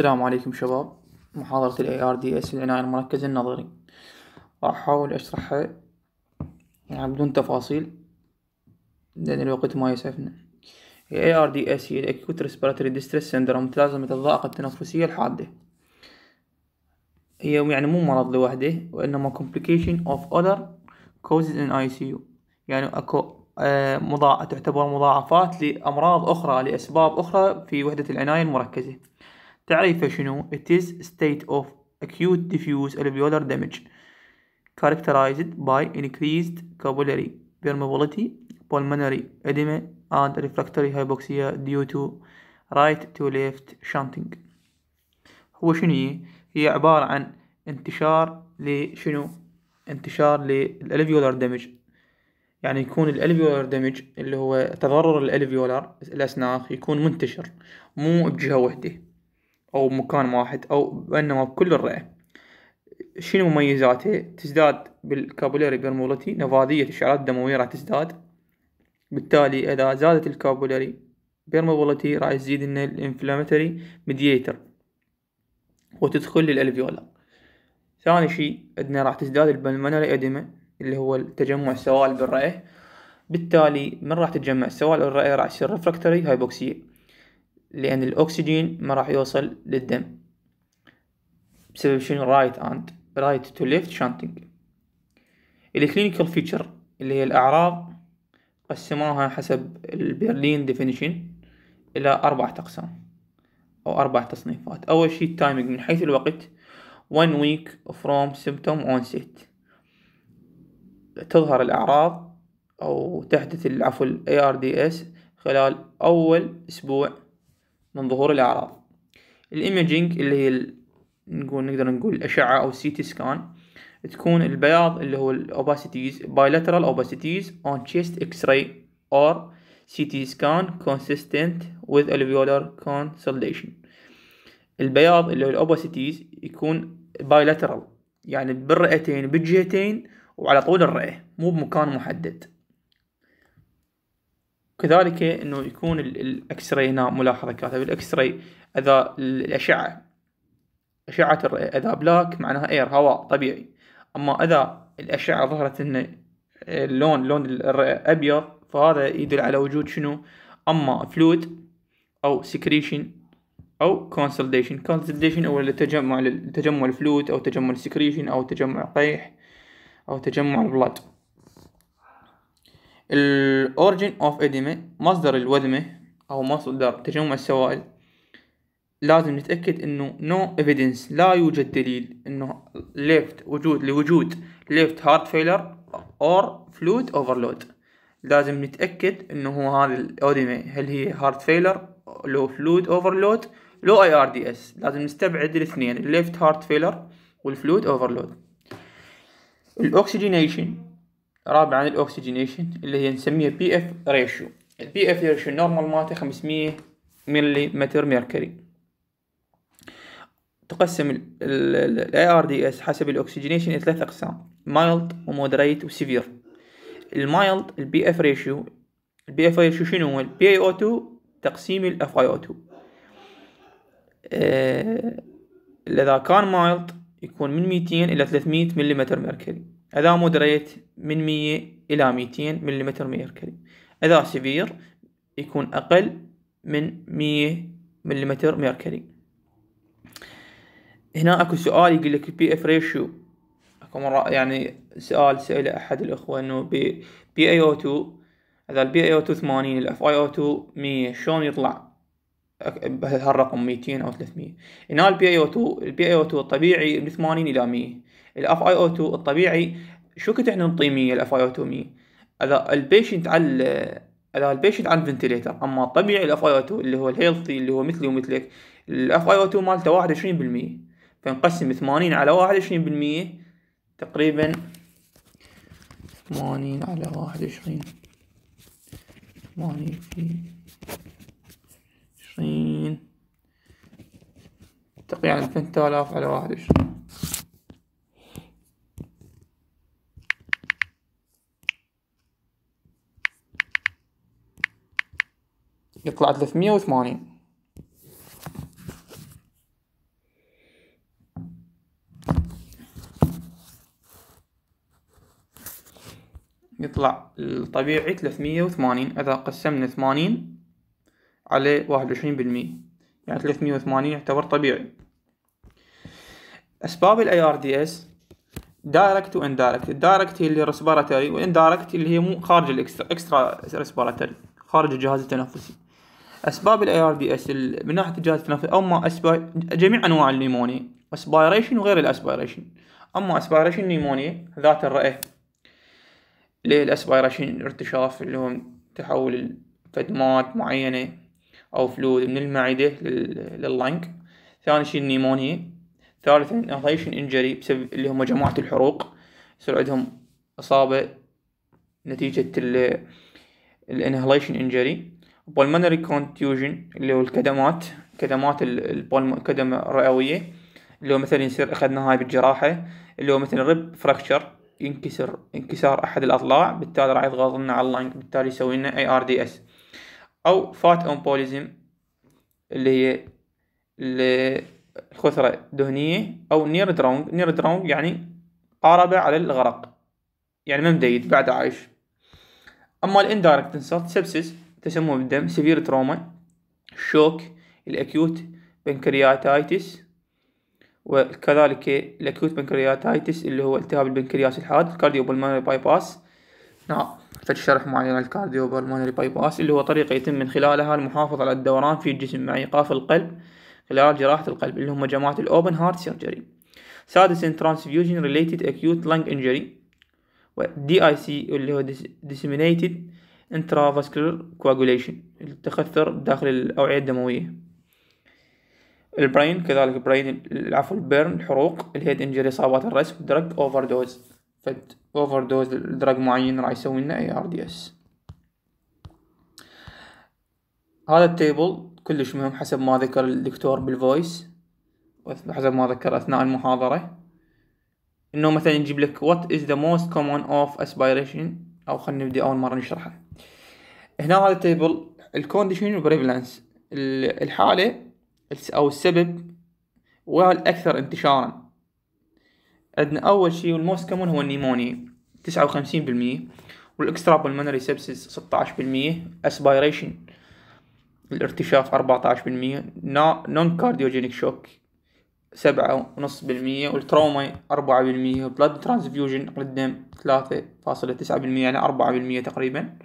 السلام عليكم شباب محاضرة ال ARDS العناية المركزة النظري راح أحاول أشرحها يعني بدون تفاصيل لأن الوقت ما يسعفنا الـ ARDS هي Acute Respiratory Distress Syndrome متلازمة الضائقة التنفسية الحادة هي يعني مو مرض لوحده وإنما complication of other causes in ICU يعني أكو آه، مضاع... تعتبر مضاعفات لأمراض أخرى لأسباب أخرى في وحدة العناية المركزة تعريفه شنو it is state of acute diffuse alveolar damage characterized by increased capillary permeability pulmonary edema and refractory hypoxia due to right to left shunting هو شنو هي هي عبارة عن انتشار لشنو انتشار للالفيولار دامج يعني يكون الالفيولار دامج اللي هو تضرر الالفيولار الاسناخ يكون منتشر مو بجهة وحدة او مكان واحد او انما بكل الرئة شنو مميزاته تزداد بالكابولاري برمولتي نفاذية الشعرات الدموية راح تزداد بالتالي اذا زادت الكابولاري بيرموبولتي راح يزيد ان الانفلاماتوري ميدييتر وتدخل للالفيولا ثاني شيء عندنا راح تزداد البلمنري اديما اللي هو تجمع السوائل بالرئة بالتالي من راح تتجمع السوائل بالرئة راح يصير ريفراكتوري هايبوكسية لأن الأكسجين ما راح يوصل للدم بسبب شنو رايت أند رايت تو ليفت شانتنج الكلينيكال فيتشر اللي هي الأعراض قسموها حسب البرلين ديفينيشن إلى اربع أقسام أو أربع تصنيفات أول شيء التايمينج من حيث الوقت one week from symptom onset تظهر الأعراض أو تحدث العفو ال ARDS خلال أول أسبوع من ظهور الأعراض الإيميجينج اللي هي نقول نقدر نقول الأشعة أو سي تي سكان تكون البياض اللي هو الأوباسيتيز بايلاترال أوباسيتيز أون تشيست إكس راي ray سي تي سكان كونسيستنت وذ ألفيولار consolidation البياض اللي هو الأوباسيتيز يكون بايلاترال يعني بالرئتين بالجهتين وعلى طول الرئة مو بمكان محدد وكذلك انه يكون الاكس راي هنا ملاحظه كاتب الاكس راي اذا الاشعه اشعه اذا بلاك معناها اير هواء طبيعي اما اذا الاشعه ظهرت انه اللون لون ابيض فهذا يدل على وجود شنو اما فلود او سكريشن او كونسلديشن كونسلديشن هو التجمع تجمع الفلود او تجمع السكريشن او تجمع قيح او تجمع البلد الاورجن اوف اديمه مصدر الودمه او مصدر تجمع السوائل لازم نتاكد انه نو no ايفيدنس لا يوجد دليل انه ليفت وجود لوجود ليفت هارت فيلر اور فلويد اوفرلود لازم نتاكد انه هو هذه الاوديمه هل هي هارت فيلر لو فلويد اوفرلود لو اي ار دي اس لازم نستبعد الاثنين الليفت هارت فيلر والفلويد اوفرلود الاكسجينيشن رابعا الاكسجينيشن اللي هي نسميها بي اف ريشيو البي اف ريشيو النورمال مالته 500 ملي متر ميركوري تقسم الاي ار دي اس حسب الاكسجينيشن الى ثلاث اقسام مايلد ومودريت وسيفير المايلد البي اف ريشيو البي اف ريشيو شنو هو البي او 2 تقسيم الاف اي او 2 اذا كان مايلد يكون من 200 الى 300 ملي متر ميركوري اذا مودريت من 100 إلى 200 ملم ميركوري اذا سيفير يكون أقل من 100 ملم ميركوري هنا اكو سؤال يقول لك بي اف ريشيو اكو مرة يعني سؤال سأله احد الاخوة انه بي بي اي او 2 اذا البي اي او 2 80 الاف اي او 2 100 شلون يطلع بهالرقم 200 او 300 هنا البي اي او 2 البي اي او 2 الطبيعي من 80 الى 100 الاف اي او 2 الطبيعي شو كنت احنا نعطيه مية الاف اي او 2 مية اذا البيشنت على اذا البيشنت على الفنتليتر اما الطبيعي الاف اي او 2 اللي هو الهيلثي اللي هو مثلي ومثلك الاف اي او 2 مالته 21% فنقسم 80 على 21% تقريبا 80 على 21 ثمانين في عشرين تقريبا ثلاثة آلاف على واحد وعشرين يطلع 380 يطلع الطبيعي 380 إذا قسمنا 80 على 21% يعني 380 يعتبر طبيعي أسباب الاي ار دي اس دايركت الدايركت هي اللي ريسبيراتوري واندايركت اللي هي مو خارج الاكسترا اكسترا ريسبيراتوري خارج الجهاز التنفسي اسباب الاي ار دي اس من ناحيه الجهاز التنفسي اما أسباي... جميع انواع النيمونيا اسبايريشن وغير الاسبايريشن اما اسبايريشن نيمونيا ذات الرئه ليه الاسبايريشن ارتشاف اللي هو تحول فدمات معينه او فلود من المعده لل... لللنج ثاني شيء النيمونيا ثالثا انهيشن انجري بسبب اللي هم جماعه الحروق يصير عندهم اصابه نتيجه الانهليشن انجري بولمونري كونتيوجن اللي هو الكدمات كدمات البولم كدم رئويه اللي هو مثلا يصير اخذنا هاي بالجراحه اللي هو مثلا ريب فراكشر ينكسر انكسار احد الاضلاع بالتالي راح يضغط لنا على اللنج بالتالي يسوي لنا اي ار دي اس او فات امبوليزم اللي هي الخثره دهنيه او نير درونج نير درونج يعني قاربة على الغرق يعني ما مديد بعد عايش اما الاندايركت انسلت سبسس تسمم الدم سيفير تروما الشوك الأكيوت بنكرياتايتس وكذلك الأكيوت بنكرياتايتس اللي هو التهاب البنكرياس الحاد الكارديو بالمونري باي باس نعم فد شرح معين الكارديو بالمونري باي باس اللي هو طريقة يتم من خلالها المحافظة على الدوران في الجسم مع إيقاف القلب خلال جراحة القلب اللي هم جماعة الأوبن هارت سيرجري سادس ترانسفيوجن ريليتد أكيوت لانج انجري ودي اي سي اللي هو ديسيمينيتد intravascular coagulation التخثر داخل الأوعية الدموية البرين كذلك البرين العفو البرن الحروق الهيد انجري إصابات الرأس درج اوفر دوز فد اوفر دوز الدرج معين راح يسوي لنا اي ار دي اس هذا التيبل كلش مهم حسب ما ذكر الدكتور بالفويس وحسب ما ذكر اثناء المحاضرة انه مثلا يجيب لك what is the most common of aspiration او خلينا نبدي اول مرة نشرحه هنا على التيبل الكونديشن والبريفلانس الحالة أو السبب والأكثر انتشارا عندنا أول شيء والموست كومون هو النيمونيا تسعة وخمسين بالمية والإكسترا بالمنري سبسس ستة عشر بالمية الارتشاف أربعة عشر بالمية نون كارديوجينيك شوك سبعة ونص بالمية والتروما أربعة بالمية بلاد ترانسفيوجن للدم ثلاثة فاصلة تسعة بالمية يعني أربعة بالمية تقريبا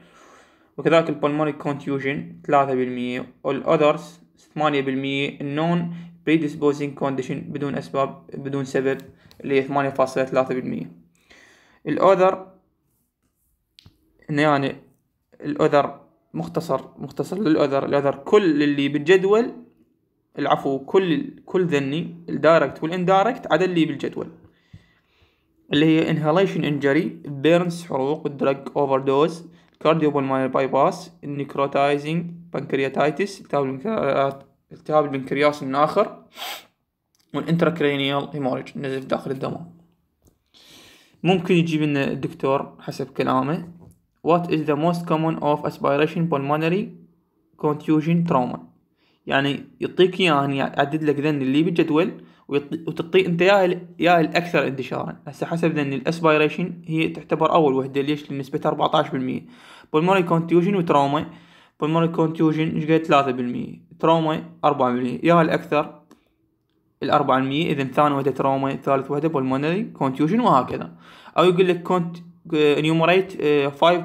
وكذلك البلمونري كونتيوجن 3% والأذرز 8% النون predisposing كونديشن بدون أسباب بدون سبب اللي هي 8.3% الأذر هنا يعني الأذر مختصر مختصر للأذر الأذر كل اللي بالجدول العفو كل كل ذني الدايركت والاندايركت عدا اللي بالجدول اللي هي inhalation injury burns حروق drug overdose كارديوبولماير باي باس النيكروتايزنج بنكرياتايتس التهاب البنكرياس الناخر والانتراكرينيال هيموريج نزف داخل الدماغ ممكن يجيب لنا الدكتور حسب كلامه What is the most common of aspiration pulmonary contusion trauma يعني يعطيك يعني عدد لك ذن اللي بالجدول وتعطي انت يا يا الاكثر انتشارا هسه حسب ان الاسبيريشن هي تعتبر اول وحده ليش لنسبه 14% بالمري كونتيوجن وتروما بالمري كونتيوجن ايش قد 3% تروما 4% يا الاكثر ال 4% إذا ثاني وحدة تروما ثالث وحدة بالمونري كونتيوجن وهكذا أو يقول لك كونت انيومريت 5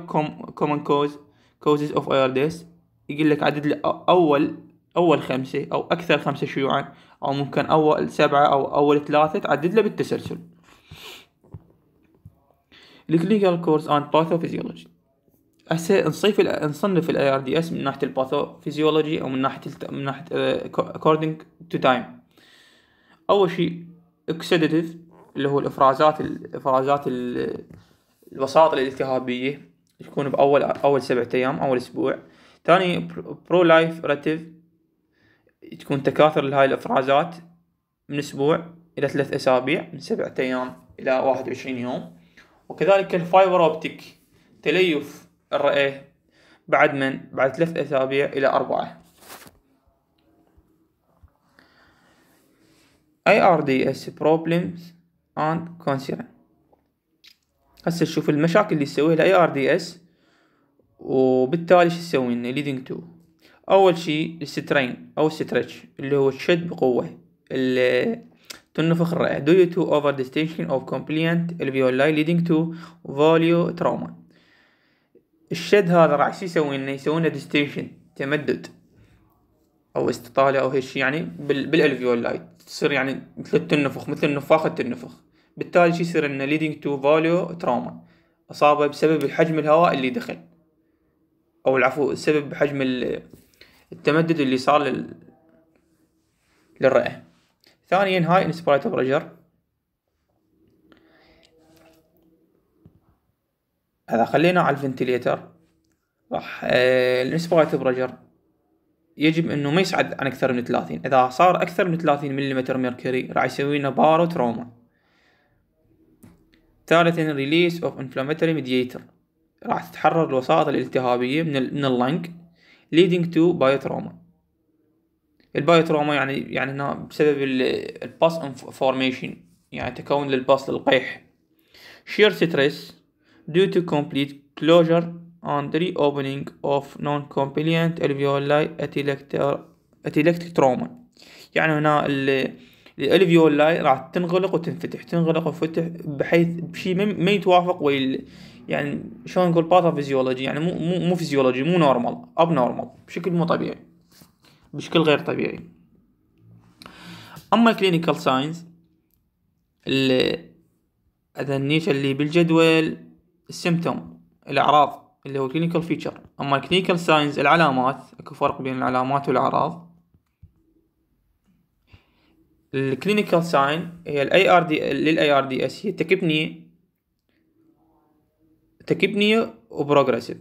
كومن كوز كوزز أوف أيرديس يقول لك عدد أول أول خمسة أو أكثر خمسة شيوعا او ممكن اول سبعة او اول ثلاثة تعدد له بالتسلسل الكلينيكال كورس اند باثوفيزيولوجي هسه نصيف نصنف الاي ار دي اس من ناحيه الباثوفيزيولوجي او من ناحيه الت... من ناحيه اكوردنج تو تايم اول شيء اكسيديتيف اللي هو الافرازات الافرازات الوساطة الالتهابيه تكون باول اول سبعة ايام اول اسبوع ثاني برو لايف ريتيف تكون تكاثر لهاي الافرازات من اسبوع الى ثلاث اسابيع من سبعة ايام الى واحد وعشرين يوم وكذلك الفايبر اوبتيك تليف الرئة بعد من بعد ثلاث اسابيع الى اربعة IRDS problems and concern هسه نشوف المشاكل اللي تسويها الاي ار دي اس وبالتالي شو تسوي لنا leading to اول شيء السترين او ستريتش اللي هو الشد بقوه اللي تنفخ الرئه due to over distension of compliant alveoli leading to value trauma الشد هذا راح شو يسوي لنا يسوي لنا ديستنشن تمدد او استطاله او هالشي يعني بالالفيولاي تصير يعني مثل التنفخ مثل النفاخه التنفخ بالتالي شو يصير لنا leading to value trauma اصابه بسبب حجم الهواء اللي دخل او العفو بسبب حجم التمدد اللي صار لل... للرئة ثانيا هاي انسبرايت بريجر هذا خلينا على الفنتليتر راح آه بريجر يجب انه ما يصعد عن اكثر من 30 اذا صار اكثر من 30 ملم مركوري راح يسوي لنا بارو تروما ثالثا ريليس اوف انفلاماتوري ميدييتر راح تتحرر الوسائط الالتهابيه من من اللنج leading to biotrauma البايوتروما يعني يعني هنا بسبب الباس فورميشن يعني تكون للباس للقيح shear stress due to complete closure and reopening of non-compliant alveoli atelectic trauma يعني هنا الالفيولاي راح تنغلق وتنفتح تنغلق وتفتح بحيث بشيء ما يتوافق ويل يعني شلون نقول باثوفيزيولوجي يعني مو مو مو فيزيولوجي مو نورمال اب نورمال بشكل مو طبيعي بشكل غير طبيعي اما الكلينيكال ساينز اللي هذنيش اللي بالجدول السيمتوم الاعراض اللي هو كلينيكال فيتشر اما الكلينيكال ساينز العلامات اكو فرق بين العلامات والاعراض الكلينيكال ساين هي الاي ار دي للاي ار دي اس هي تكبني تكبنية نية وبروجريسيف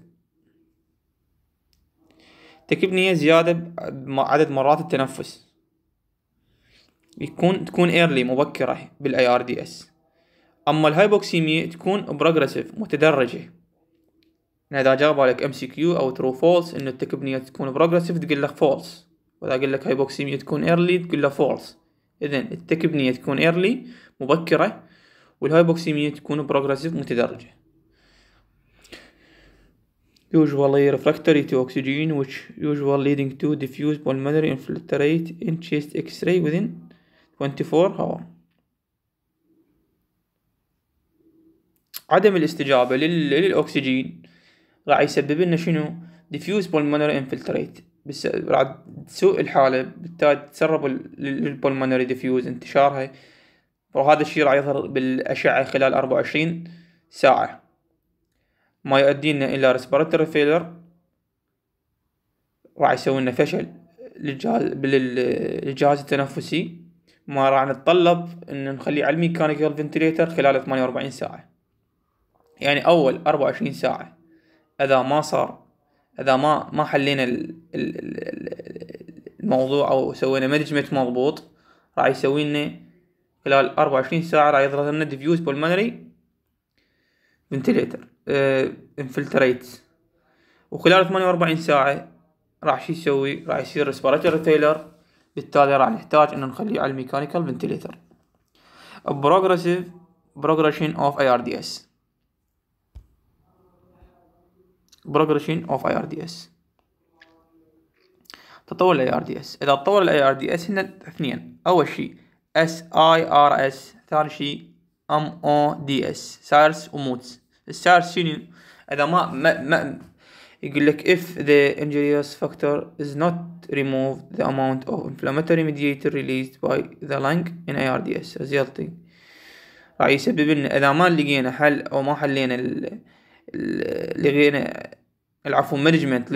تكبنية زيادة عدد مرات التنفس يكون تكون ايرلي مبكرة بالاي ار دي اس اما الهايبوكسيمية تكون بروجريسيف متدرجة يعني اذا جاب بالك ام سي كيو او ترو فولس انه التكبنية تكون بروجريسيف تقول لك فولس واذا اقول لك هايبوكسيمية تكون ايرلي تقول له فولس اذا التكبنية تكون ايرلي مبكرة والهايبوكسيمية تكون بروجريسيف متدرجة usually refractory to oxygen which usually leading to diffuse pulmonary infiltrate in chest x-ray within 24 hour عدم الاستجابة للأكسجين راح يسبب لنا شنو diffuse pulmonary infiltrate بس راح تسوء الحالة بالتالي تسرب للبولمونري ديفيوز انتشارها وهذا الشيء راح يظهر بالأشعة خلال 24 ساعة ما يؤدي لنا إلى ريسبيراتوري فيلر راح يسوي لنا فشل للجهاز التنفسي ما راح نتطلب ان نخليه على الميكانيكال فنتليتر خلال 48 ساعة يعني اول 24 ساعة اذا ما صار اذا ما ما حلينا الموضوع او سوينا مانجمنت مضبوط راح يسوي لنا خلال 24 ساعة راح يضرب لنا ديفيوز بولمانري فنتليتر انفلتريت آه، وخلال 48 ساعة راح شو يسوي راح يصير ريسبيراتوري فيلر بالتالي راح نحتاج ان نخليه على الميكانيكال فنتليتر بروجريسيف بروجريشن اوف اي ار دي اس بروجريشن اوف اي ار دي اس تطور الاي ار دي اس اذا تطور الاي ار دي اس هنا اثنين اول شيء اس اي ار اس ثاني شيء ام او دي اس سايرس وموتس السعر شنو اذا ما ما, ما يقول لك if the injurious factor is not removed the amount of inflammatory mediator released by the lung in ARDS resulting راح يسبب لنا اذا ما لقينا حل او ما حلينا ال... لقينا العفو مانجمنت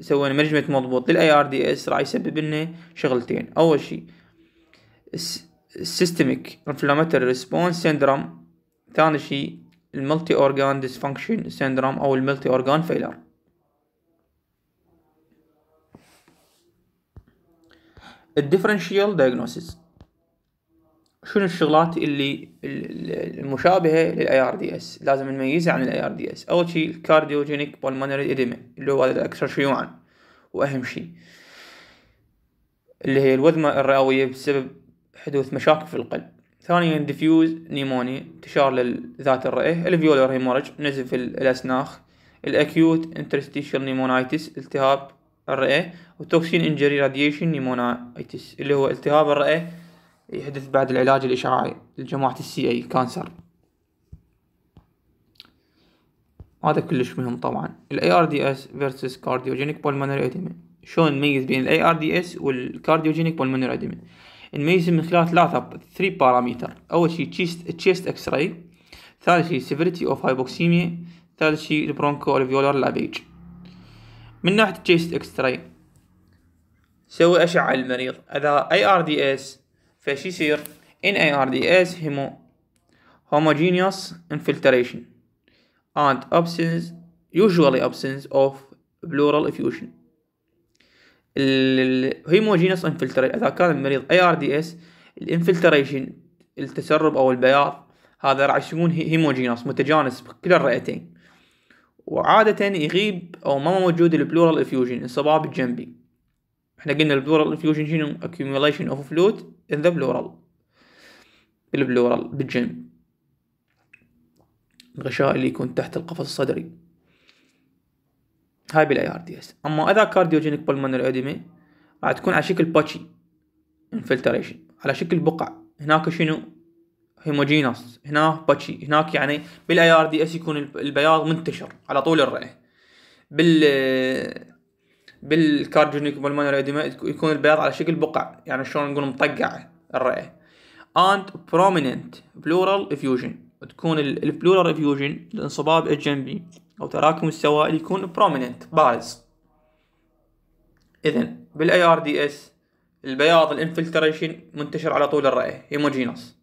سوينا مانجمنت مضبوط للاي ار دي اس راح يسبب لنا شغلتين اول شيء السيستميك انفلاماتوري ريسبونس سيندروم ثاني شيء الملتي اورجان ديسفانكشن سيندروم او الملتي اورجان فيلر الديفرنشيال دايجنوسيس شنو الشغلات اللي المشابهه للاي ار دي اس لازم نميزها عن الاي ار دي اس اول شيء الكارديوجينيك بولمونري ايديما اللي هو الاكثر شيوعا واهم شيء اللي هي الوذمه الرئويه بسبب حدوث مشاكل في القلب ثانيا ديفيوز نيموني انتشار لذات الرئة الفيولر هيمورج نزف الأسناخ الأكيوت انترستيشال نيمونايتس التهاب الرئة وتوكسين انجري راديشن نيمونايتس اللي هو التهاب الرئة يحدث بعد العلاج الإشعاعي لجماعة السي اي كانسر هذا كلش مهم طبعا الاي ار دي اس فيرسس كارديوجينيك بولمونري اديما شلون نميز بين الاي ار دي اس والكارديوجينيك بولمونري اديما نميزه من خلال ثلاثة ثري بارامتر أول شيء تشيست تشيست إكس راي ثالث شيء سيفيريتي أوف هايبوكسيميا ثالث شيء البرونكو الفيولار لابيج من ناحية تشيست إكس راي سوي أشعة على المريض إذا أي آر دي إس فشي يصير إن أي آر دي إس هيمو هوموجينيوس انفلتريشن and absence usually absence of pleural effusion الهيموجينس انفلتريشن اذا كان المريض اي ار دي اس الانفلتريشن التسرب او البياض هذا راح يسمون هيموجينس متجانس بكلا الرئتين وعادة يغيب او ما موجود البلورال افيوجن الصباب الجنبي احنا قلنا البلورال افيوجن شنو accumulation اوف فلوت ان ذا بلورال البلورال بالجنب الغشاء اللي يكون تحت القفص الصدري هاي بالاي ار دي اس اما اذا كارديوجينيك بلمونر اوديمي راح تكون على شكل باتشي انفلتريشن على شكل بقع هناك شنو هيموجينوس هنا باتشي هناك يعني بالاي ار دي اس يكون البياض منتشر على طول الرئه بال بالكارديوجينيك بلمونر اوديمي يكون البياض على شكل بقع يعني شلون نقول مطقعه الرئه and prominent pleural effusion تكون البلورال افيوجن الانصباب الجنبي أو تراكم السوائل يكون prominent بارز إذا بالاي ار دي اس البياض الانفلتريشن منتشر على طول الرئة هيموجينوس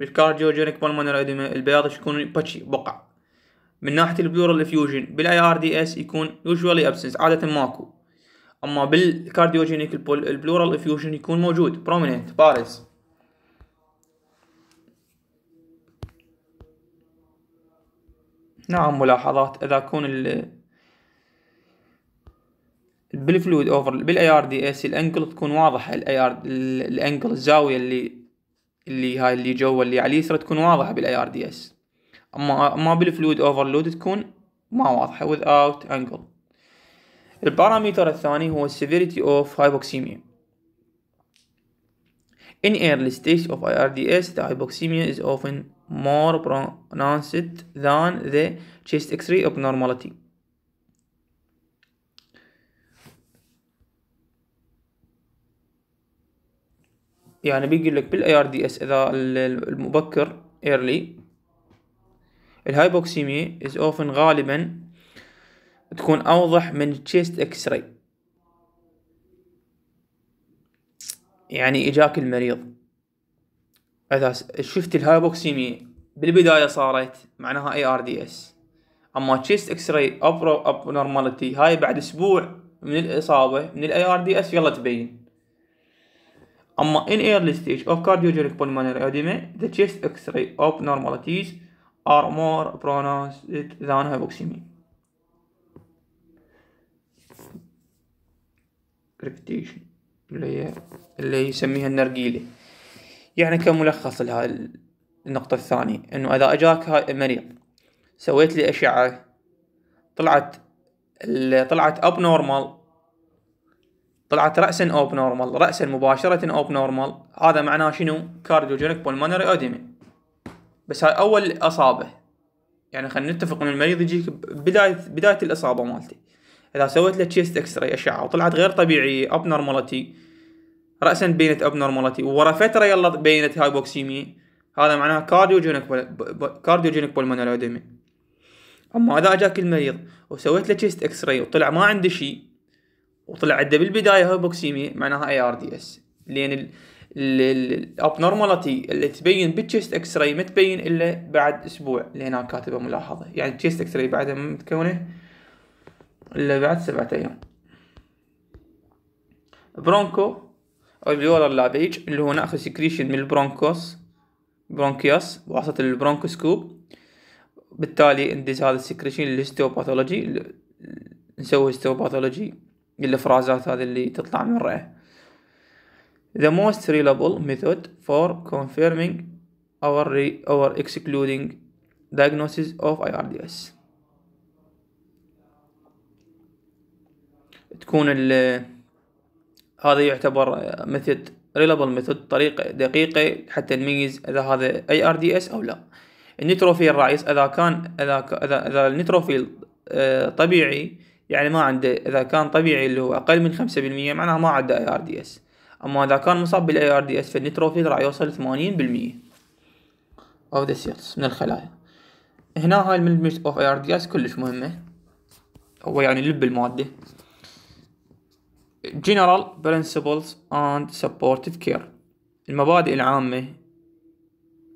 بالكارديوجينيك بالمونر edema البياض يكون باتشي بقع من ناحية البيورال افيوجن بالاي ار دي اس يكون يوجوالي ابسنس عادة ماكو اما بالكارديوجينيك البلورال افيوجن يكون موجود prominent بارز نعم ملاحظات اذا كون ال بالفلويد اوفر بالاي ار دي اس الانجل تكون واضحه الاي ار الانجل الزاويه اللي اللي هاي اللي جوا اللي على اليسرى تكون واضحه بالاي ار دي اس اما اما بالفلويد اوفرلود تكون ما واضحه وذ اوت انجل البارامتر الثاني هو severity of hypoxemia In early stage of IRDS, the hypoxemia is often more pronounced than the chest X-ray abnormality. يعني بيجي لك بالاي ار دي اس اذا المبكر early الهايبوكسيميا is often غالبا تكون اوضح من chest X-ray يعني اجاك المريض اساس شفت الهايبوكسيمي بالبدايه صارت معناها اي ار دي اس اما تشيست اكس راي ابرو اب نورماليتي هاي بعد اسبوع من الاصابه من الاي ار دي اس يلا تبين اما ان in ستيج اوف كارديوجينيك cardiogenic pulmonary ذا تشيست اكس راي اب نورماليتيز ار مور pronounced than hypoxemia ريبتيشن اللي هي اللي يسميها النرجيله يعني كملخص لها النقطة الثانية انه اذا اجاك مريض سويت لي اشعة طلعت طلعت اب نورمال طلعت رأسا اوب نورمال رأسا مباشرة اوب نورمال هذا معناه شنو كارديوجينيك بولمونري اوديمي بس هاي اول اصابة يعني خلينا نتفق ان المريض يجيك بداية بداية الاصابة مالتي اذا سويت له تشيست اكس راي اشعة وطلعت غير طبيعية اب نورمالتي راسا بينت اب نورمالتي وورا فتره يلا بينت هايبوكسيميا هذا معناها كارديوجينيك بول... كارديوجينيك بولمونولوديمي اما اذا اجاك المريض وسويت له تشيست اكس راي وطلع ما عنده شيء وطلع عنده بالبدايه هايبوكسيميا معناها اي ار دي اس لان ال... نورمالتي اللي تبين بالتشيست اكس راي ما تبين الا بعد اسبوع اللي هناك كاتبه ملاحظه يعني التشيست اكس راي بعدها ما متكونه الا بعد سبعة ايام برونكو alveolar لابيج اللي هو ناخذ سكريشن من البرونكوس برونكيوس بواسطة البرونكوسكوب بالتالي ندز هذا السكريشن للهيستوباثولوجي نسوي هيستوباثولوجي للإفرازات هذه اللي تطلع من الرئة The most reliable method for confirming our, re our excluding diagnosis of IRDS تكون ال هذا يعتبر ميثود ريلابل ميثود طريقة دقيقة حتى نميز اذا هذا اي ار دي اس او لا النيتروفيل الرئيس اذا كان اذا اذا, إذا النيتروفيل آه، طبيعي يعني ما عنده اذا كان طبيعي اللي هو اقل من خمسة بالمية معناها ما عنده اي ار دي اس اما اذا كان مصاب بالاي ار دي اس فالنيتروفيل راح يوصل ثمانين بالمية اوف ذا سيلز من الخلايا هنا هاي الملمس اوف اي ار دي اس كلش مهمة هو يعني لب المادة general principles and supportive care المبادئ العامة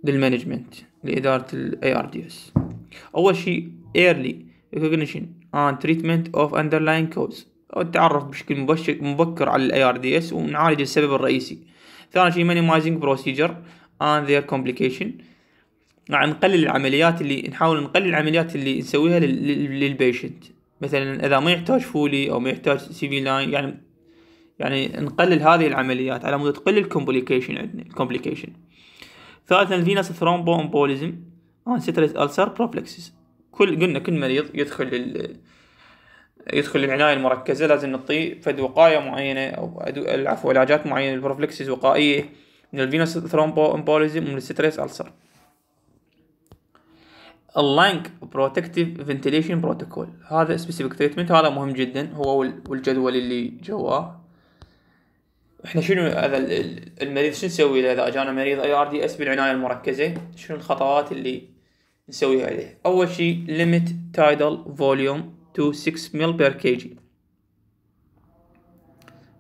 للمانجمنت لإدارة الـ ARDS أول شيء early recognition and treatment of underlying cause أو التعرف بشكل مبشر مبكر على الـ ARDS ونعالج السبب الرئيسي ثاني شيء minimizing procedure and their complication يعني نقلل العمليات اللي نحاول نقلل العمليات اللي نسويها للبيشنت مثلا اذا ما يحتاج فولي او ما يحتاج سي في لاين يعني يعني نقلل هذه العمليات على مود تقل الكومبليكيشن عندنا الكومبليكيشن ثالثا الفينس ثرومبو امبوليزم انستريس السر بروبلكسس كل قلنا كل مريض يدخل ال... يدخل العنايه المركزه لازم نعطيه فد وقايه معينه او العفو علاجات معينه البروفلكسس وقائيه من الفينوس ثرومبو امبوليزم ومن الستريس السر اللانك بروتكتيف فنتيليشن بروتوكول هذا سبيسيفيك تريتمنت هذا مهم جدا هو والجدول اللي جواه احنا شنو هذا المريض شنو نسوي اذا جانا مريض اي ار دي اس بالعنايه المركزه شنو الخطوات اللي نسويها عليه اول شيء ليميت تايدل فوليوم تو 6 مل بير كي جي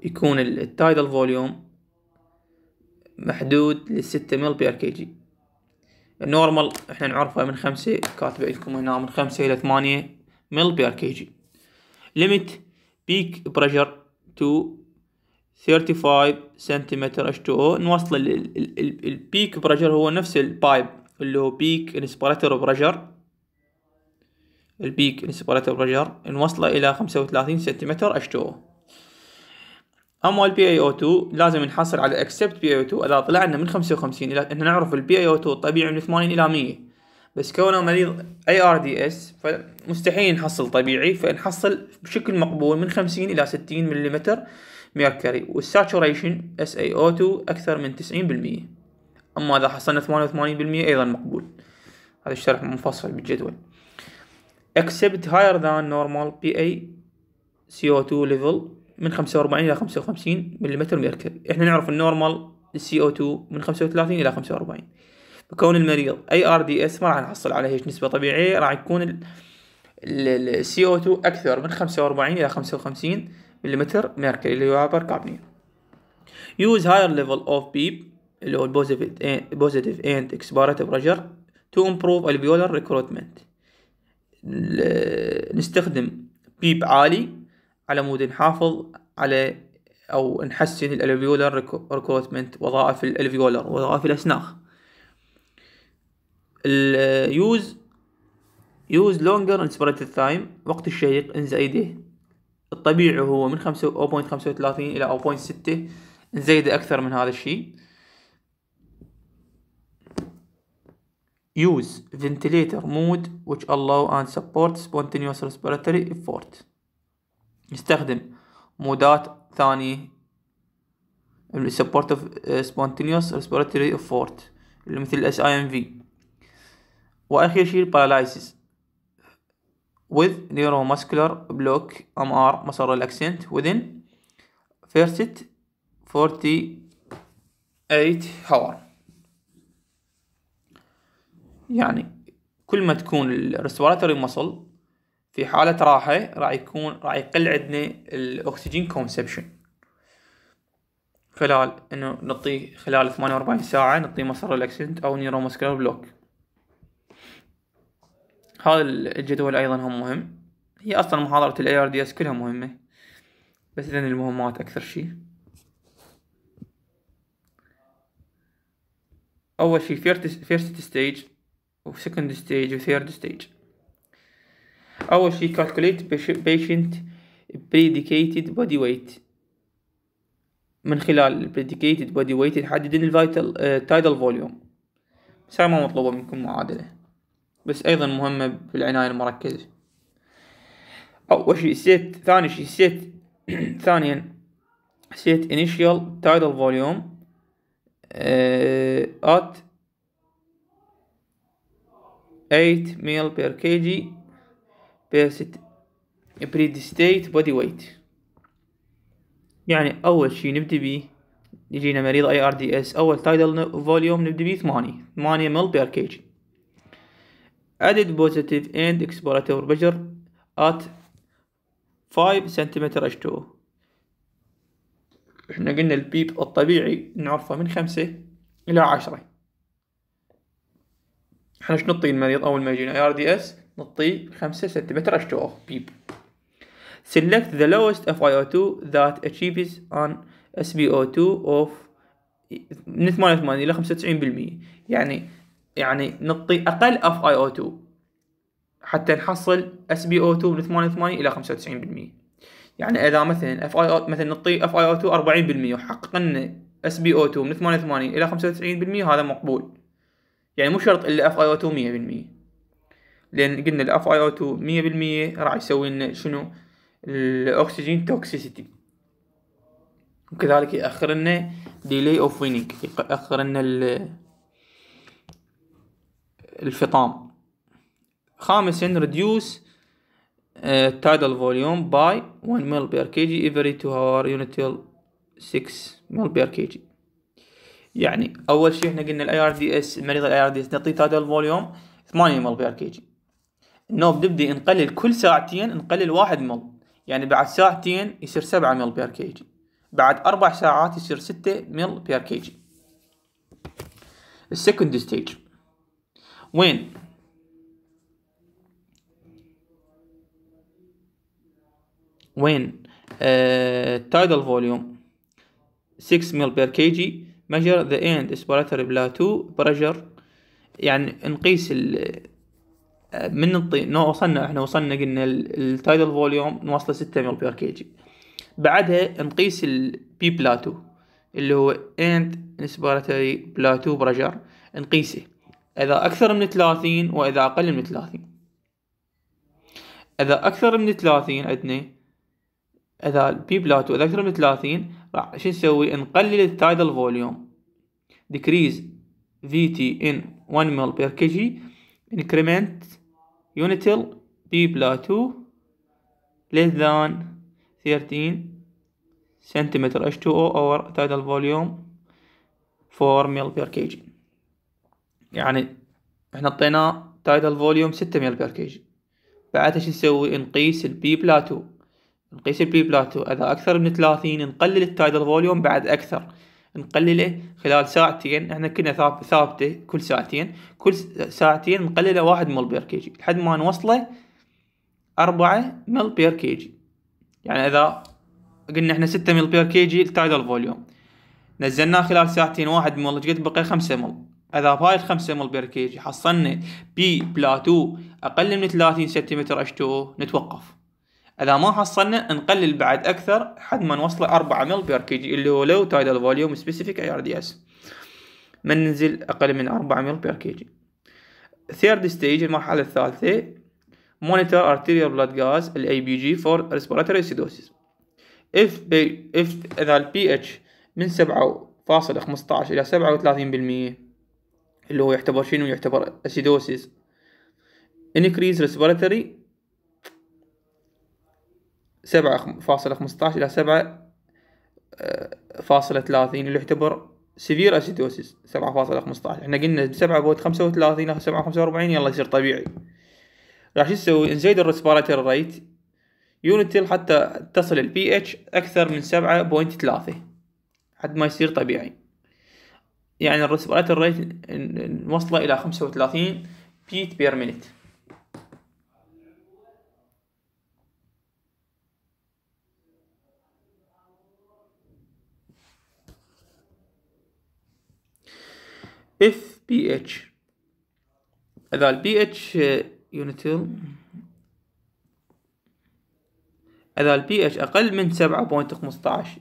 يكون التايدل فوليوم محدود ل 6 مل بير كي جي النورمال احنا نعرفه من خمسة كاتبه لكم هنا من خمسة الى ثمانية مل بير كي جي ليميت بيك بريشر تو 35 سنتيمتر H2O نوصل البيك برجر هو نفس البايب اللي هو بيك انسبيراتور برجر البيك انسبيراتور برجر نوصله الى 35 سنتيمتر H2O اما البي اي او 2 لازم نحصل على اكسبت بي اي او 2 اذا طلع لنا من 55 الى احنا نعرف البي اي او 2 طبيعي من 80 الى 100 بس كونه مريض اي ار دي اس فمستحيل نحصل طبيعي فنحصل بشكل مقبول من 50 الى 60 ملم ميركوري والساتوريشن او 2 أكثر من 90% أما إذا حصلنا 88% أيضا مقبول هذا الشرح منفصل بالجدول ذان higher than normal PA CO2 level من 45 إلى 55 ملم مليمتر ميركوري إحنا نعرف النورمال CO2 من 35 إلى 45 بكون المريض اي ار دي اس ما راح نحصل على هيك نسبه طبيعيه راح يكون ال او 2 اكثر من 45 الى 55 مليمتر ميركوري اللي يعتبر كادميوم use higher level of beep اللي هو positive and expirative pressure to improve alveolar recruitment نستخدم بيب عالي على مود نحافظ على او نحسن الالفيولر ريكروتمنت وظائف الالفيولر وظائف الاسناخ اليوز يوز لونجر انسبريت تايم وقت الشهيق انزايده الطبيعي هو من 0.35 إلى 0.6 نزيد أكثر من هذا الشيء use ventilator mode which allow and support spontaneous respiratory effort يستخدم مودات ثانية support of spontaneous respiratory effort مثل SIMV وأخير شيء paralysis with neuromuscular block MR مسار relaxant within first 48 hour يعني كل ما تكون الريسبيراتوري مسل في حالة راحة راح يكون راح يقل عندنا الأكسجين كونسبشن خلال إنه نعطيه خلال 48 ساعة نعطيه مسار الأكسنت أو neuromuscular بلوك هذا الجدول ايضا هم مهم هي اصلا محاضرة الاي ARDS كلها مهمة بس اذا المهمات اكثر شيء اول شيء first stage و second stage و third stage اول شيء calculate patient predicated body weight من خلال predicated body weight نحدد تحددين الفايتال تايدل فوليوم بس ما مطلوبة منكم معادلة بس أيضا مهمة بالعناية المركزة أول شي set ثاني شي set ثانيا set initial tidal volume آه، at 8 ml بير ست بريد ستيت بودي ويت يعني أول شي نبدي بيه يجينا مريض اي ار دي اس اول تايدل فوليوم نبدي بيه ثمانية ثمانية مل بير كيجي added positive end expiratory pressure at 5 سنتيمتر H2O احنا قلنا البيب الطبيعي نعرفه من خمسة إلى عشرة احنا ايش نطي المريض أول ما يجينا ار دي اس نطي خمسة سنتيمتر H2O بيب Select the lowest FiO2 that achieves an SpO2 of من 88 إلى 95% يعني يعني نطي اقل اف اي او 2 حتى نحصل اس بي او 2 من 88 الى 95% يعني اذا مثلا اف اي او مثلا نطي اف اي او 2 40% وحقق لنا اس بي او 2 من 88 الى 95% هذا مقبول يعني مو شرط الا اف اي او 2 100% لان قلنا الاف اي او 2 100% راح يسوي لنا شنو الاكسجين توكسيسيتي وكذلك ياخر لنا ديلي اوف وينينج ياخر لنا الفطام خامسا reduce uh, tidal volume by 1 ml per kg every 2 hour unit 6 ml per kg يعني اول شيء احنا قلنا الاي ار دي اس مريض الاي ار دي اس نعطيه تايدل فوليوم 8 مل بير كي جي النوب نبدي نقلل كل ساعتين نقلل 1 مل يعني بعد ساعتين يصير 7 مل بير كي جي بعد اربع ساعات يصير 6 مل بير كي جي السكند ستيج وين وين آه، tidal فوليوم 6 ميل بير كي جي ميجر ذا اند aspiratory بلاتو pressure يعني نقيس ال آه، من نطي نو وصلنا احنا وصلنا قلنا التايدل فوليوم نوصله 6 ميل بير كي جي بعدها نقيس البي بلاتو اللي هو اند اسبيراتوري بلاتو برجر نقيسه إذا أكثر من ثلاثين وإذا أقل من ثلاثين إذا أكثر من ثلاثين عندنا إذا البي بلات إذا أكثر من ثلاثين راح شو نسوي نقلل التايدل فوليوم decrease VT in 1 ml per kg increment unital P plateau less than 13 cm H2O over tidal volume 4 ml per kg يعني احنا اعطيناه تايدل فوليوم ستة ميل بير كيجي بعدها شو نسوي نقيس البي بلاتو نقيس البي بلاتو اذا اكثر من ثلاثين نقلل التايدل فوليوم بعد اكثر نقلله خلال ساعتين احنا كنا ثابته كل ساعتين كل ساعتين نقلله واحد مل بير كيجي لحد ما نوصله أربعة مل بير كيجي يعني إذا قلنا احنا ستة مل بير كيجي التايدل فوليوم نزلناه خلال ساعتين واحد مل قد بقي خمسة مل اذا بهاي الخمسة مل بركيج حصلنا بلاتو اقل من 30 سنتيمتر تو نتوقف اذا ما حصلنا نقلل بعد اكثر حد ما نوصله 4 مل جي اللي هو لو تايدال فوليوم سبيسيفيك اي ار دي اس ما ننزل اقل من 4 مل جي ثيرد ستيج المرحلة الثالثة مونيتور ارتيريال بلاد جاز الاي بي جي فور ريسبيراتوري سيدوسيس اف اف اذا البي اتش من 7.15 الى 37% اللي هو يعتبر شنو يعتبر اسيدوسيس انكريز ريسبيراتوري سبعة فاصلة خمستاش إلى سبعة آه، فاصلة ثلاثين اللي يعتبر سيفير أسيدوسيس سبعة فاصلة خمستاش احنا قلنا سبعة بوت خمسة وثلاثين سبعة خمسة وأربعين يلا يصير طبيعي راح يسوي نزيد الريسبيراتوري ريت يونتل حتى تصل البي اتش أكثر من سبعة بوينت ثلاثة حد ما يصير طبيعي يعني الريسبيراتور ريت موصله الى 35 بيت بير مينيت اف بي اتش اذا البي اتش يونتل اذا البي اتش اقل من 7.15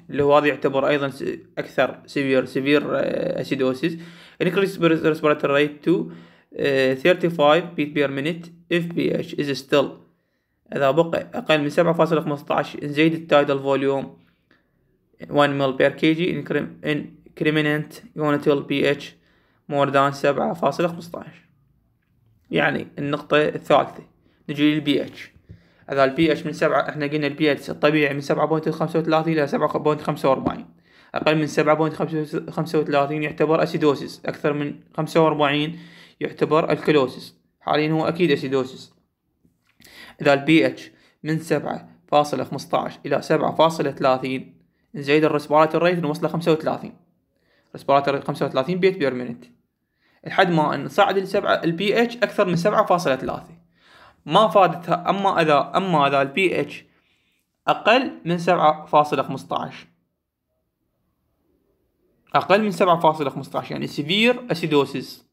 اللي هو هذا يعتبر ايضا اكثر سيفير سيفير اسيدوسيس increase respiratory rate to 35 آه، beat per minute if pH is still اذا بقى اقل من 7.15 نزيد التايدل فوليوم 1 مل بير كي جي يونيتال بي pH more than 7.15 يعني النقطة الثالثة نجي للبي اتش اذا البي اتش من سبعة احنا قلنا البي اتش الطبيعي من سبعة بوينت خمسة وثلاثين الى سبعة بوينت خمسة واربعين اقل من سبعة بوينت خمسة وثلاثين يعتبر اسيدوسيس اكثر من خمسة واربعين يعتبر الكلوسيس حاليا هو اكيد اسيدوسيس اذا البي اتش من سبعة فاصلة خمسة الى سبعة فاصلة ثلاثين نزيد الرسبارات الريت نوصله خمسة وثلاثين رسبارات الريت خمسة وثلاثين بيت بير مينت لحد ما نصعد السبعة البي اتش اكثر من سبعة فاصلة ثلاثين ما فادتها أما إذا أما إذا البي اتش أقل من سبعة فاصلة خمسطعش أقل من سبعة فاصلة خمسطعش يعني سيفير أسيدوسيس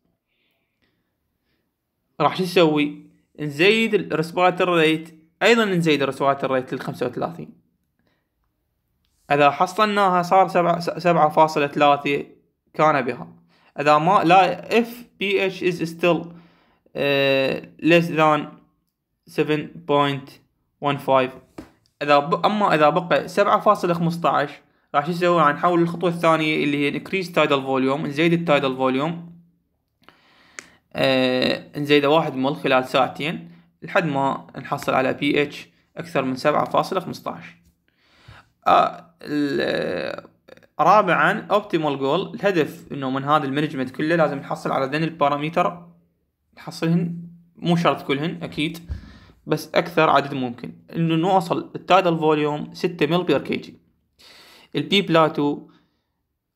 راح شو نسوي نزيد الريسبيراتور ريت أيضا نزيد الريسبيراتور ريت للخمسة وثلاثين إذا حصلناها صار سبعة سبعة فاصلة ثلاثة كان بها إذا ما لا اف بي اتش از ستيل less than 7.15 اذا ب... اما اذا بقى 7.15 راح يسوي نسوي راح نحول الخطوه الثانيه اللي هي انكريز تايدل فوليوم نزيد التايدل فوليوم آه نزيده واحد مول خلال ساعتين لحد ما نحصل على بي اتش اكثر من 7.15 آه رابعا اوبتيمال جول الهدف انه من هذا المانجمنت كله لازم نحصل على ذن الباراميتر نحصلهن مو شرط كلهن اكيد بس أكثر عدد ممكن إنه نوصل التايدل فوليوم 6 مل بير كي جي البي بلاتو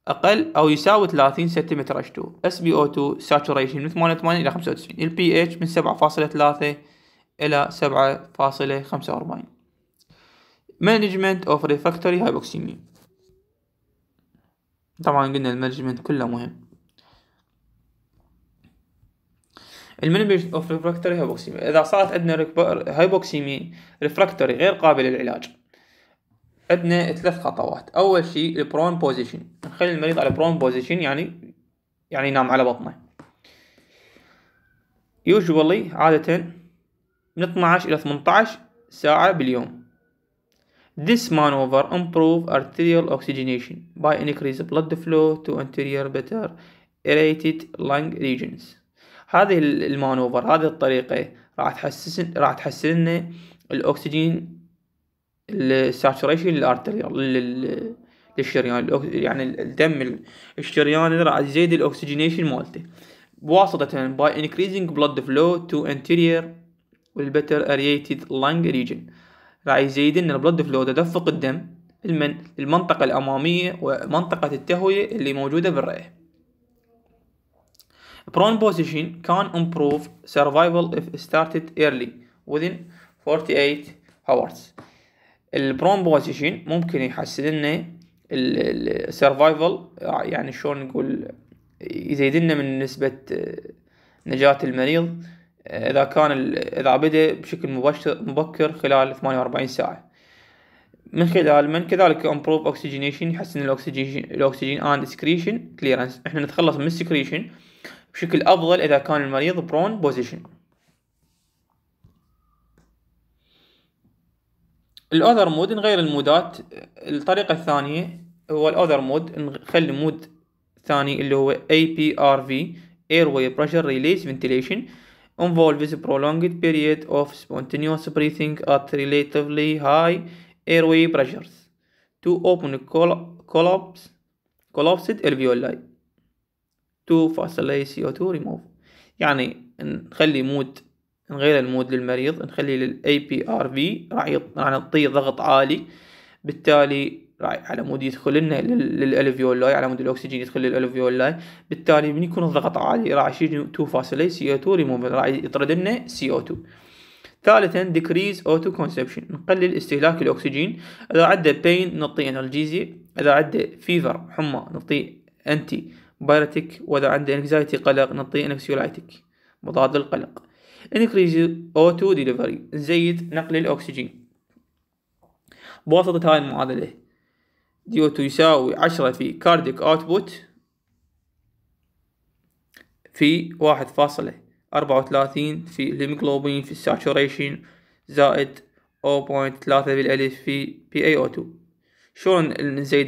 أقل أو يساوي 30 سنتيمتر H2 او 2 saturation من 88 إلى 95 البي اتش من 7.3 إلى 7.45 management of refractory hypoxemia طبعا قلنا المانجمنت كله مهم المنبج اوف ريفراكتوري هايبوكسيميا اذا صارت عندنا هايبوكسيميا ريفراكتوري غير قابله للعلاج عندنا ثلاث خطوات اول شيء البرون بوزيشن نخلي المريض على برون بوزيشن يعني يعني ينام على بطنه يوجوالي عادة من 12 إلى 18 ساعة باليوم This maneuver improve arterial oxygenation by increase blood flow to anterior better aerated lung regions هذه المانوفر هذه الطريقة راح تحسن راح تحسن الأكسجين الساتوريشن للارتريال للشريان يعني الدم الشرياني راح يزيد الاكسجينيشن مالته بواسطة by increasing blood flow to anterior والبتر aerated lung region راح يزيد ان البلد فلو تدفق الدم المنطقة الأمامية ومنطقة التهوية اللي موجودة بالرئة برون بوزيشن كان امبروف سرفايفل اف ستارتد ايرلي within 48 hours البرون بوزيشن ممكن يحسن لنا السرفايفل يعني شلون نقول يزيد لنا من نسبة نجاة المريض اذا كان اذا بدا بشكل مباشر مبكر خلال 48 ساعة من خلال من كذلك امبروف اوكسجينيشن يحسن الاكسجين الاكسجين اند سكريشن كليرنس احنا نتخلص من السكريشن بشكل أفضل إذا كان المريض برون بوزيشن الأوذر مود نغير المودات الطريقة الثانية هو الأوذر مود نخلي مود ثاني اللي هو APRV Airway Pressure Release Ventilation involves prolonged period of spontaneous breathing at relatively high airway pressures to open collapse collapsed alveoli تو فاصلة سي او تو ريموف يعني نخلي مود نغير المود للمريض نخلي للاي بي ار في راح نعطيه ضغط عالي بالتالي راح على مود يدخل لنا للالفيولاي على مود الاكسجين يدخل للالفيولاي بالتالي من يكون الضغط عالي راح يشيل 2.8 سي او 2 ريموف راح يطرد لنا سي او 2 ثالثا ديكريز اوتو كونسبشن نقلل استهلاك الاكسجين اذا عنده بين نعطيه انرجيزي اذا عنده فيفر حمى نعطيه انتي بايرتيك وإذا عنده انكزايتي قلق نعطيه انكسيولايتيك مضاد للقلق انكريز اوتو ديليفري نزيد نقل الأكسجين بواسطة هاي المعادلة دي تو يساوي عشرة في كارديك اوتبوت في واحد فاصلة أربعة وثلاثين في الهيموجلوبين في الساتوريشن زائد أو بوينت ثلاثة بالألف في بي أي أو تو شلون نزيد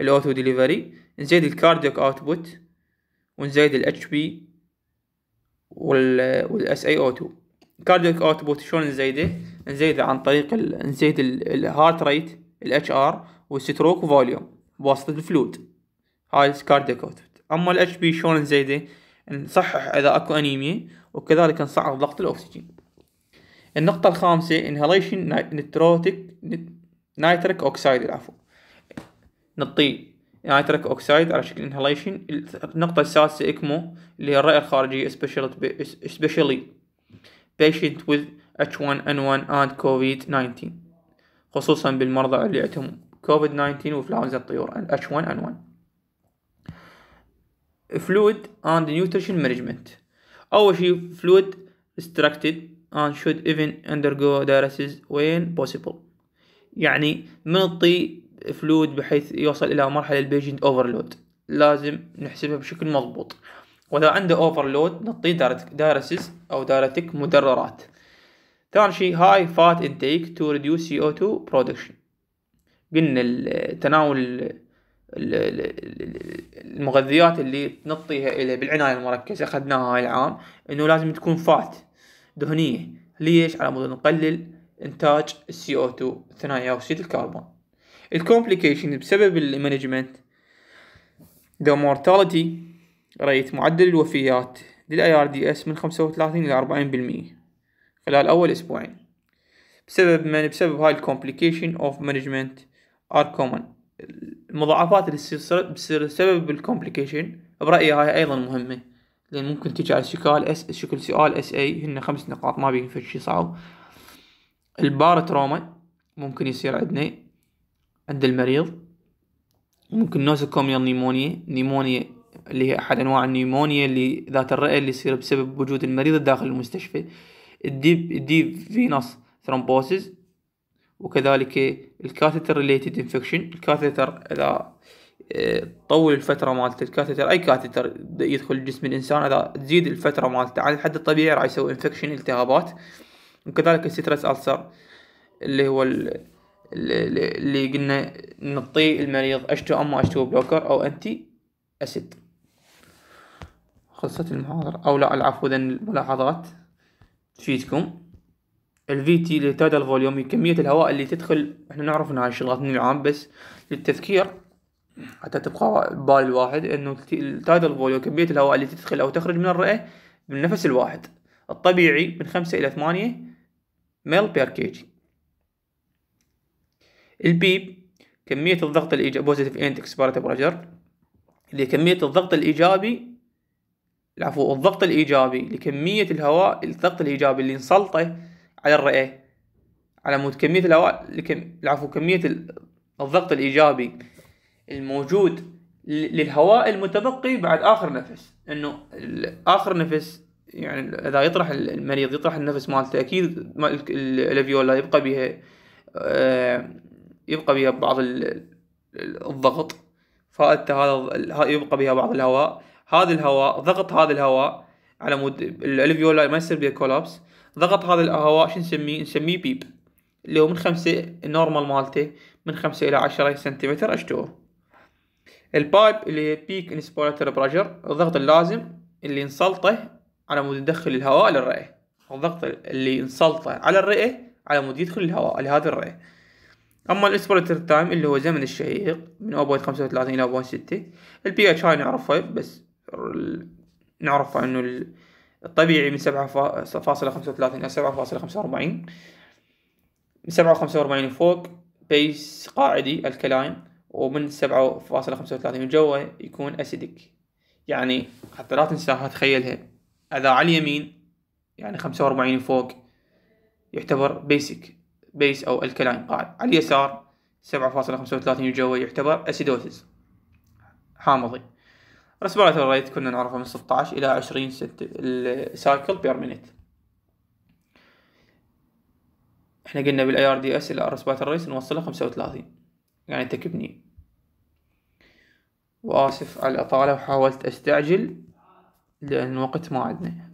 الأوتو ديليفري نزيد الكارديوك اوتبوت ونزيد الاتش بي والاس اي او 2 الكارديوك اوتبوت شلون نزيده نزيده عن طريق ال نزيد الهارت ريت الاتش ار والستروك فوليوم بواسطة الفلود هاي الكارديوك اوتبوت اما الاتش بي شلون نزيده نصحح اذا اكو انيميا وكذلك نصعد ضغط الاكسجين النقطة الخامسة انهاليشن نيتروتيك نيتريك اوكسايد العفو نطيه نايتريك اوكسايد على شكل انهاليشن النقطة السادسة اكمو اللي هي الرئة الخارجية especially patient with H1N1 and COVID-19 خصوصا بالمرضى اللي عندهم COVID-19 وفلاونزا الطيور H1N1 fluid and nutrition management أول شيء fluid restricted and should even undergo dialysis when possible يعني من الطي فلود بحيث يوصل الى مرحلة البيجنت اوفرلود لازم نحسبها بشكل مضبوط واذا عنده اوفرلود نعطيه دايرسز او دايرتك مدررات ثاني شيء هاي فات انتيك تو ريديوس سي او 2 برودكشن قلنا التناول المغذيات اللي نعطيها الى بالعنايه المركزه اخذناها هاي العام انه لازم تكون فات دهنيه ليش على مود نقلل انتاج السي او 2 ثاني اكسيد الكربون الكومبليكيشن بسبب المانجمنت the mortality rate معدل الوفيات للاي ار دي اس من 35 الى 40% خلال اول اسبوعين بسبب من بسبب هاي الكومبليكيشن اوف مانجمنت ار كومن المضاعفات اللي تصير بسبب الكومبليكيشن برايي هاي ايضا مهمه لان ممكن تجي على شكل اس شكل سؤال اس اي هن خمس نقاط ما بيهم شيء صعب البار تروما ممكن يصير عندنا عند المريض ممكن نوزوكوميال نيمونيا نيمونيا اللي هي أحد أنواع النيمونيا اللي ذات الرئة اللي يصير بسبب وجود المريض داخل المستشفى الديب الديب فينوس ثرومبوسيس وكذلك الكاثيتر ريليتد انفكشن الكاثيتر اذا آه، طول الفترة مالته الكاثيتر اي كاثيتر يدخل جسم الانسان اذا تزيد الفترة مالته عن الحد الطبيعي راح يسوي انفكشن التهابات وكذلك السترس السر اللي هو اللي قلنا نطي المريض اتش اما اتش بلوكر او انتي اسيد خلصت المحاضرة او لا العفو اذا الملاحظات تفيدكم الفي تي اللي تادا فوليوم هي كمية الهواء اللي تدخل احنا نعرف انها الشغلات من العام بس للتذكير حتى تبقى بال الواحد انه التايدل فوليوم كمية الهواء اللي تدخل او تخرج من الرئة بالنفس الواحد الطبيعي من خمسة الى ثمانية ميل بير كيجي البيب كمية الضغط الإيجابي بوزيتيف اند اكسبيراتيف بريشر اللي كمية الضغط الإيجابي العفو الضغط الإيجابي لكمية الهواء الضغط الإيجابي اللي نسلطه على الرئة على مود كمية الهواء لكم العفو كمية الضغط الإيجابي الموجود للهواء المتبقي بعد آخر نفس إنه آخر نفس يعني إذا يطرح المريض يطرح النفس مالته أكيد الألفيولا يبقى بها آه، يبقى بها بعض الضغط فأنت هذا يبقى بها بعض الهواء هذا الهواء ضغط هذا الهواء على مود الالفيولا ما يصير بها كولابس ضغط هذا الهواء شو نسميه نسميه بيب اللي هو من خمسة النورمال مالته من خمسة إلى عشرة سنتيمتر اشتوه البايب اللي هي بيك انسبيراتور براجر الضغط اللازم اللي نسلطه على مود يدخل الهواء للرئة الضغط اللي نسلطه على الرئة على مود يدخل الهواء لهذه الرئة اما الاسبريتر تايم اللي هو زمن الشهيق من 0.35 الى 0.6 البي اتش هاي نعرفها بس نعرفها انه الطبيعي من 7.35 الى 7.45 من 7.45 فوق بيس قاعدي الكلاين ومن 7.35 جوا يكون اسيدك يعني حتى لا تنساها تخيلها اذا على اليمين يعني 45 فوق يعتبر بيسك بيس أو الكلاين قاعد على اليسار 7.35 جوي يعتبر أسيدوسيس حامضي ريسبيراتور ريت كنا نعرفه من 16 إلى 20 سايكل بير مينيت احنا قلنا بالاي ار دي اس الرسبات الرئيس نوصله 35 يعني تكبني واسف على الاطاله وحاولت استعجل لان وقت ما عندنا